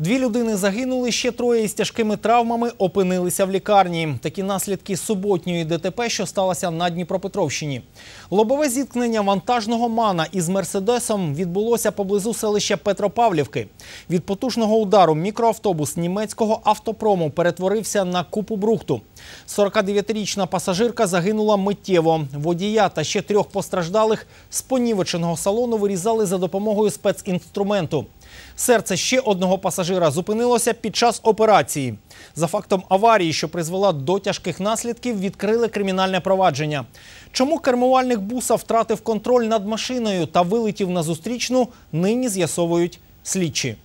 Дві людини загинули, ще троє із тяжкими травмами опинилися в лікарні. Такі наслідки суботньої ДТП, що сталося на Дніпропетровщині. Лобове зіткнення вантажного мана із Мерседесом відбулося поблизу селища Петропавлівки. Від потужного удару мікроавтобус німецького автопрому перетворився на купу брухту. 49-річна пасажирка загинула миттєво. Водія та ще трьох постраждалих з понівеченого салону вирізали за допомогою спецінструменту. Серце ще одного пасажира зупинилося під час операції. За фактом аварії, що призвела до тяжких наслідків, відкрили кримінальне провадження. Чому кермувальник буса втратив контроль над машиною та вилетів на зустрічну, нині з'ясовують слідчі.